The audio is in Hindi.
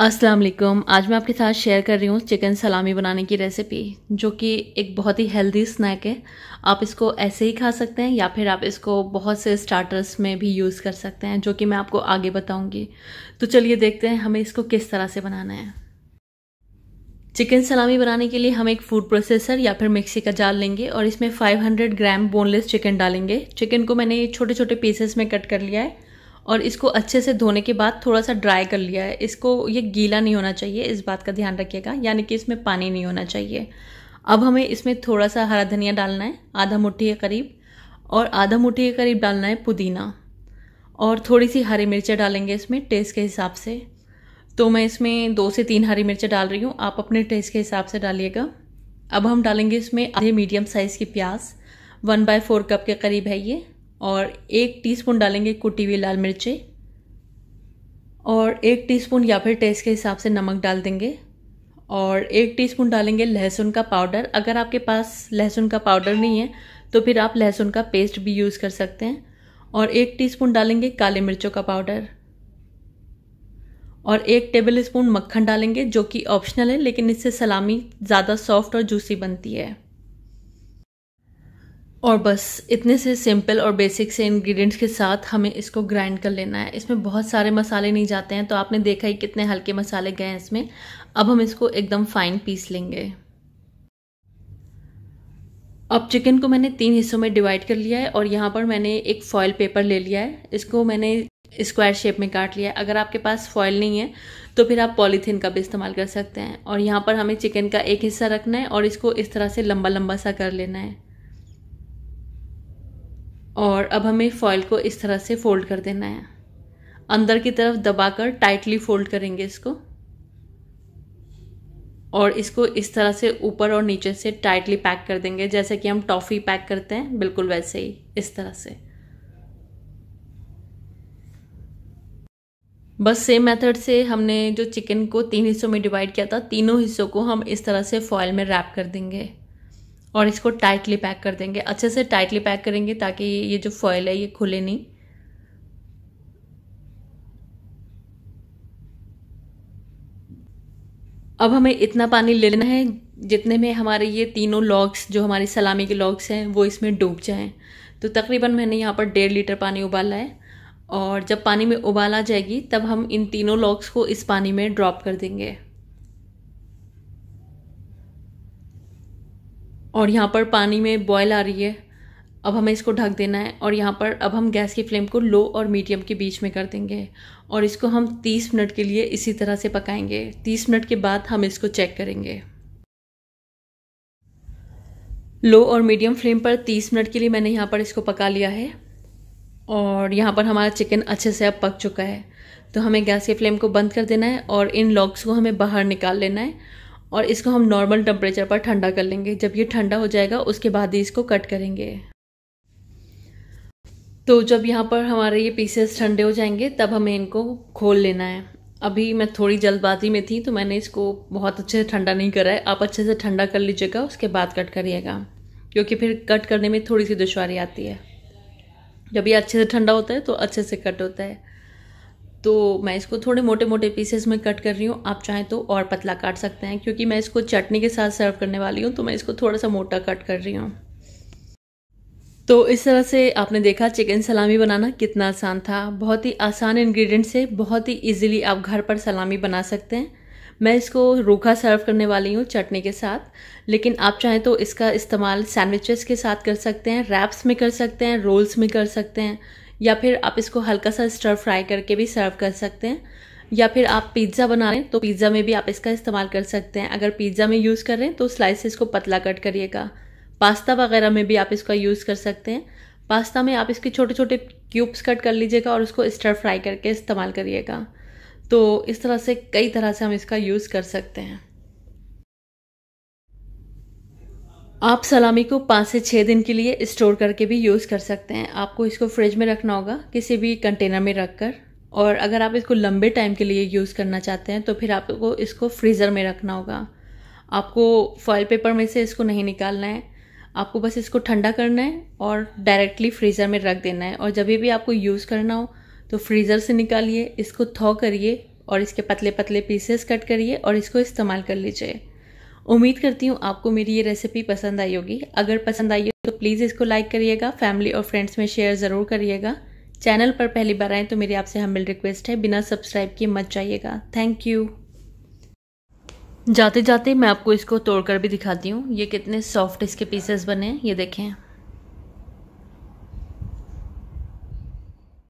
अस्सलाम वालेकुम आज मैं आपके साथ शेयर कर रही हूँ चिकन सलामी बनाने की रेसिपी जो कि एक बहुत ही हेल्दी स्नैक है आप इसको ऐसे ही खा सकते हैं या फिर आप इसको बहुत से स्टार्टर्स में भी यूज़ कर सकते हैं जो कि मैं आपको आगे बताऊँगी तो चलिए देखते हैं हमें इसको किस तरह से बनाना है चिकन सलामी बनाने के लिए हम एक फूड प्रोसेसर या फिर मिक्सी का जाल लेंगे और इसमें 500 ग्राम बोनलेस चिकन डालेंगे चिकन को मैंने छोटे छोटे पीसेस में कट कर लिया है और इसको अच्छे से धोने के बाद थोड़ा सा ड्राई कर लिया है इसको ये गीला नहीं होना चाहिए इस बात का ध्यान रखिएगा यानी कि इसमें पानी नहीं होना चाहिए अब हमें इसमें थोड़ा सा हरा धनिया डालना है आधा मुट्ठी के करीब और आधा मुट्ठी के करीब डालना है पुदीना और थोड़ी सी हरी मिर्चें डालेंगे इसमें टेस्ट के हिसाब से तो मैं इसमें दो से तीन हरी मिर्चें डाल रही हूँ आप अपने टेस्ट के हिसाब से डालिएगा अब हम डालेंगे इसमें आधे मीडियम साइज़ की प्याज वन बाय फोर कप के करीब है ये और एक टीस्पून डालेंगे कुटी हुई लाल मिर्चें और एक टीस्पून या फिर टेस्ट के हिसाब से नमक डाल देंगे और एक टीस्पून डालेंगे लहसुन का पाउडर अगर आपके पास लहसुन का पाउडर नहीं है तो फिर आप लहसुन का पेस्ट भी यूज़ कर सकते हैं और एक टीस्पून डालेंगे काले मिर्चों का पाउडर और एक टेबल स्पून मक्खन डालेंगे जो कि ऑप्शनल है लेकिन इससे सलामी ज़्यादा सॉफ्ट और जूसी बनती है और बस इतने से सिंपल और बेसिक से इंग्रेडिएंट्स के साथ हमें इसको ग्राइंड कर लेना है इसमें बहुत सारे मसाले नहीं जाते हैं तो आपने देखा ही कितने हल्के मसाले गए हैं इसमें अब हम इसको एकदम फाइन पीस लेंगे अब चिकन को मैंने तीन हिस्सों में डिवाइड कर लिया है और यहाँ पर मैंने एक फॉयल पेपर ले लिया है इसको मैंने स्क्वायर शेप में काट लिया है अगर आपके पास फॉयल नहीं है तो फिर आप पॉलीथीन का भी इस्तेमाल कर सकते हैं और यहाँ पर हमें चिकन का एक हिस्सा रखना है और इसको इस तरह से लंबा लंबा सा कर लेना है और अब हमें फॉइल को इस तरह से फोल्ड कर देना है अंदर की तरफ दबाकर टाइटली फोल्ड करेंगे इसको और इसको इस तरह से ऊपर और नीचे से टाइटली पैक कर देंगे जैसे कि हम टॉफ़ी पैक करते हैं बिल्कुल वैसे ही इस तरह से बस सेम मेथड से हमने जो चिकन को तीन हिस्सों में डिवाइड किया था तीनों हिस्सों को हम इस तरह से फॉइल में रैप कर देंगे और इसको टाइटली पैक कर देंगे अच्छे से टाइटली पैक करेंगे ताकि ये जो फॉयल है ये खुले नहीं अब हमें इतना पानी ले लेना है जितने में हमारे ये तीनों लॉग्स जो हमारी सलामी के लॉग्स हैं वो इसमें डूब जाएं तो तकरीबन मैंने यहाँ पर डेढ़ लीटर पानी उबाला है और जब पानी में उबाला जाएगी तब हम इन तीनों लॉग्स को इस पानी में ड्रॉप कर देंगे और यहाँ पर पानी में बॉयल आ रही है अब हमें इसको ढक देना है और यहाँ पर अब हम गैस की फ्लेम को लो और मीडियम के बीच में कर देंगे और इसको हम 30 मिनट के लिए इसी तरह से पकाएंगे 30 मिनट के बाद हम इसको चेक करेंगे लो और मीडियम फ्लेम पर 30 मिनट के लिए मैंने यहाँ पर इसको पका लिया है और यहाँ पर हमारा चिकन अच्छे से अब पक चुका है तो हमें गैस की फ्लेम को बंद कर देना है और इन लॉग्स को हमें बाहर निकाल लेना है और इसको हम नॉर्मल टेम्परेचर पर ठंडा कर लेंगे जब ये ठंडा हो जाएगा उसके बाद ही इसको कट करेंगे तो जब यहाँ पर हमारे ये पीसेस ठंडे हो जाएंगे तब हमें इनको खोल लेना है अभी मैं थोड़ी जल्दबाजी में थी तो मैंने इसको बहुत अच्छे से ठंडा नहीं करा है आप अच्छे से ठंडा कर लीजिएगा उसके बाद कट करिएगा क्योंकि फिर कट करने में थोड़ी सी दुशारी आती है जब ये अच्छे से ठंडा होता है तो अच्छे से कट होता है तो मैं इसको थोड़े मोटे मोटे पीसेस में कट कर रही हूँ आप चाहें तो और पतला काट सकते हैं क्योंकि मैं इसको चटनी के साथ सर्व करने वाली हूँ तो मैं इसको थोड़ा सा मोटा कट कर रही हूँ तो इस तरह से आपने देखा चिकन सलामी बनाना कितना आसान था बहुत ही आसान इन्ग्रीडियंट से बहुत ही ईजिली आप घर पर सलामी बना सकते हैं मैं इसको रूखा सर्व करने वाली हूँ चटनी के साथ लेकिन आप चाहें तो इसका इस्तेमाल सैंडविचेस के साथ कर सकते हैं रैप्स में कर सकते हैं रोल्स में कर सकते हैं या फिर आप इसको हल्का सा स्टर फ्राई करके भी सर्व कर सकते हैं या फिर आप पिज्ज़ा बना रहे हैं तो पिज़्ज़ा में भी आप इसका इस्तेमाल कर सकते हैं अगर पिज़्ज़ा में यूज़ कर रहे हैं तो स्लाइसिस को पतला कट करिएगा पास्ता वगैरह में भी आप इसका यूज़ कर सकते हैं पास्ता में आप इसके छोटे छोटे क्यूब्स कट कर लीजिएगा और उसको स्टर फ्राई करके इस्तेमाल करिएगा तो इस तरह से कई तरह से हम इसका यूज़ कर सकते हैं आप सलामी को पाँच से छः दिन के लिए स्टोर करके भी यूज़ कर सकते हैं आपको इसको फ्रिज में रखना होगा किसी भी कंटेनर में रख कर और अगर आप इसको लंबे टाइम के लिए यूज़ करना चाहते हैं तो फिर आपको इसको फ्रीज़र में रखना होगा आपको फॉयल पेपर में से इसको नहीं निकालना है आपको बस इसको ठंडा करना है और डायरेक्टली फ्रीज़र में रख देना है और जब भी आपको यूज़ करना हो तो फ्रीज़र से निकालिए इसको थॉ करिए और इसके पतले पतले पीसेस कट करिए और इसको इस्तेमाल कर लीजिए उम्मीद करती हूँ आपको मेरी ये रेसिपी पसंद आई होगी अगर पसंद आई हो तो प्लीज़ इसको लाइक करिएगा फैमिली और फ्रेंड्स में शेयर ज़रूर करिएगा चैनल पर पहली बार आएँ तो मेरी आपसे हमिल रिक्वेस्ट है बिना सब्सक्राइब किए मत जाइएगा थैंक यू जाते जाते मैं आपको इसको तोड़कर भी दिखाती हूँ ये कितने सॉफ्ट इसके पीसेस बने ये देखें